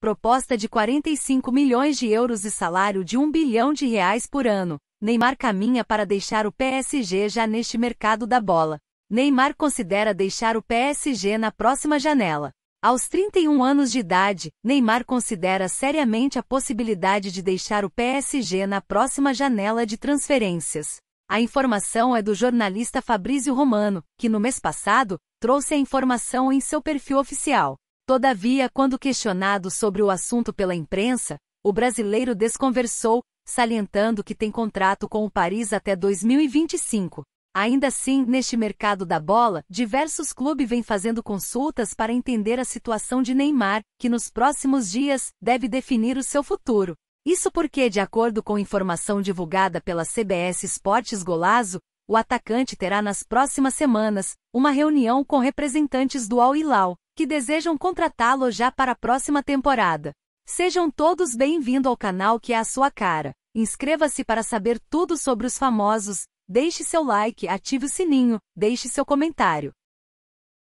proposta de 45 milhões de euros e salário de 1 bilhão de reais por ano. Neymar caminha para deixar o PSG já neste mercado da bola. Neymar considera deixar o PSG na próxima janela. Aos 31 anos de idade, Neymar considera seriamente a possibilidade de deixar o PSG na próxima janela de transferências. A informação é do jornalista Fabrício Romano, que no mês passado trouxe a informação em seu perfil oficial. Todavia, quando questionado sobre o assunto pela imprensa, o brasileiro desconversou, salientando que tem contrato com o Paris até 2025. Ainda assim, neste mercado da bola, diversos clubes vêm fazendo consultas para entender a situação de Neymar, que nos próximos dias deve definir o seu futuro. Isso porque, de acordo com informação divulgada pela CBS Esportes Golazo, o atacante terá nas próximas semanas uma reunião com representantes do Al Hilal que desejam contratá-lo já para a próxima temporada. Sejam todos bem-vindos ao canal que é a sua cara. Inscreva-se para saber tudo sobre os famosos, deixe seu like, ative o sininho, deixe seu comentário.